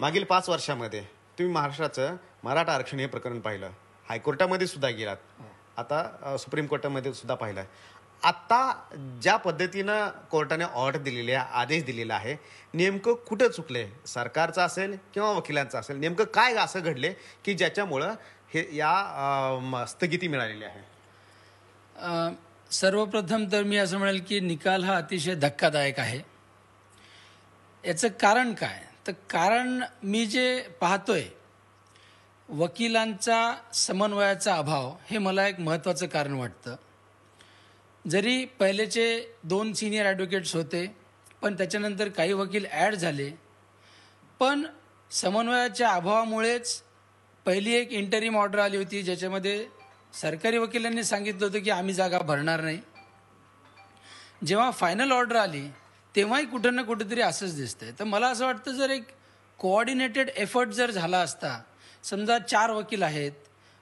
मागील पाच वर्षामध्ये तुम्ही महाराष्ट्राचं मराठा आरक्षण हे प्रकरण पाहिलं हायकोर्टामध्ये सुद्धा गेलात आता सुप्रीम कोर्टामध्ये सुद्धा पाहिलं आत्ता ज्या पद्धतीनं कोर्टाने ऑर्डर आहे आदेश दिलेला आहे नेमकं कुठं चुकले सरकारचं असेल किंवा वकिलांचं असेल नेमकं काय असं घडले की ज्याच्यामुळं हे या स्थगिती मिळालेली आहे सर्वप्रथम तर मी असं म्हणेल की निकाल हा अतिशय धक्कादायक आहे याचं कारण काय तर कारण मी जे पाहतोय वकिलांचा समन्वयाचा अभाव हे मला एक महत्त्वाचं कारण वाटतं जरी पहिलेचे दोन सिनियर ॲडव्होकेट्स होते पण त्याच्यानंतर काही वकील ॲड झाले पण समन्वयाच्या अभावामुळेच पहिली एक इंटरिम ऑर्डर आली होती ज्याच्यामध्ये सरकारी वकिलांनी सांगितलं होतं की आम्ही जागा भरणार नाही जेव्हा फायनल ऑर्डर आली तेव्हाही कुठं ना कुठेतरी असंच दिसतंय तर मला असं वाटतं जर एक कोऑर्डिनेटेड एफर्ट जर झाला असता समजा चार वकील आहेत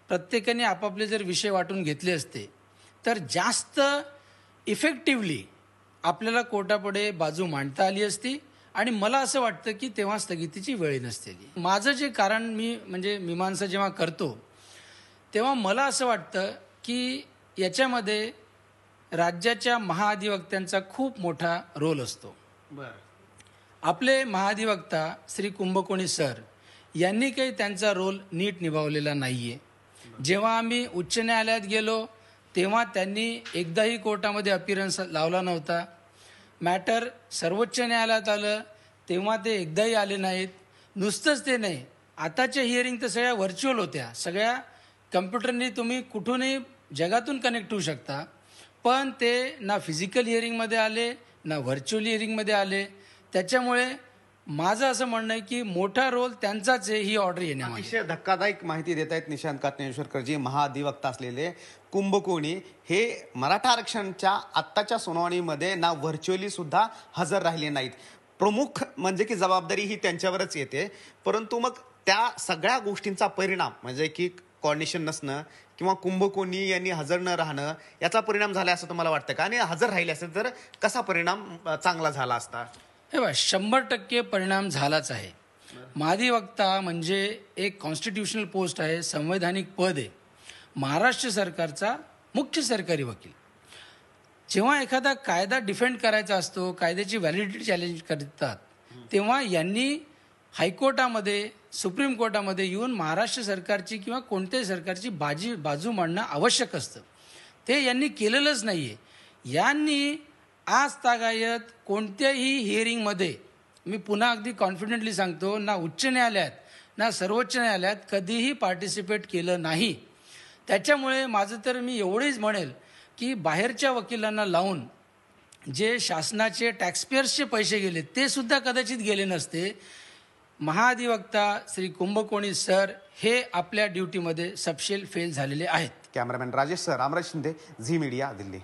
प्रत्येकाने आपापले जर विषय वाटून घेतले असते तर जास्त इफेक्टिवली आपल्याला कोर्टापुढे बाजू मांडता आली असती आणि मला असं वाटतं की तेव्हा स्थगितीची वेळ नसते माझं जे कारण मी म्हणजे मीमांसा जेव्हा करतो तेव्हा मला असं वाटतं की याच्यामध्ये राज्याच्या महाअधिवक्त्यांचा खूप मोठा रोल असतो आपले महाधिवक्ता श्री कुंभकोणी सर यांनी काही त्यांचा रोल नीट निभावलेला नाही आहे जेव्हा आम्ही उच्च न्यायालयात गेलो तेव्हा त्यांनी एकदाही कोर्टामध्ये अपिरन्स लावला नव्हता मॅटर सर्वोच्च न्यायालयात आलं तेव्हा ते एकदाही आले नाहीत नुसतंच ते नाही आताच्या हिअरिंग तर सगळ्या व्हर्च्युअल होत्या सगळ्या कम्प्युटरनी तुम्ही कुठूनही जगातून कनेक्ट होऊ शकता पण ते ना फिजिकल हिअरिंगमध्ये आले ना व्हर्च्युअल हिअरिंगमध्ये आले त्याच्यामुळे माझं असं म्हणणं आहे की मोठा रोल त्यांचाच आहे ही ऑर्डर येणे अतिशय धक्कादायक माहिती देत आहेत निशांत काटनेश्वरकरजी महाधिवक्ता असलेले कुंभकोणी हे मराठा आरक्षणच्या आत्ताच्या सुनावणीमध्ये ना व्हर्च्युअली सुद्धा हजर राहिले नाहीत प्रमुख म्हणजे की जबाबदारी ही त्यांच्यावरच येते परंतु मग त्या सगळ्या गोष्टींचा परिणाम म्हणजे की कॉर्डिनेशन नसणं किंवा कुंभकोणी यांनी हजर न राहणं याचा परिणाम झाला असं तुम्हाला वाटतं का आणि हजर राहिले असेल तर कसा परिणाम चांगला झाला असता हे बा शंभर टक्के परिणाम झालाच आहे वक्ता म्हणजे एक कॉन्स्टिट्युशनल पोस्ट आहे संवैधानिक पद आहे महाराष्ट्र सरकारचा मुख्य सरकारी वकील जेव्हा एखादा कायदा डिफेंड करायचा असतो कायद्याची व्हॅलिडिटी चॅलेंज करतात तेव्हा यांनी हायकोर्टामध्ये सुप्रीम कोर्टामध्ये येऊन महाराष्ट्र सरकारची किंवा कोणत्याही सरकारची बाजी बाजू मांडणं आवश्यक असतं ते यांनी केलेलंच नाही आहे यांनी आज तागायत कोणत्याही हिअरिंगमध्ये मी पुन्हा अगदी कॉन्फिडेंटली सांगतो ना उच्च न्यायालयात ना सर्वोच्च न्यायालयात कधीही पार्टिसिपेट केलं नाही त्याच्यामुळे माझं तर मी एवढेच म्हणेल की बाहेरच्या वकिलांना लावून जे शासनाचे टॅक्सपेयर्सचे पैसे गेले ते सुद्धा कदाचित गेले नसते महाधिवक्ता श्री कुंभकोणी सर हे आपल्या ड्युटीमध्ये सपशेल फेल झालेले आहेत cameraman Rajesh sir Ramraj Shinde Zee media Delhi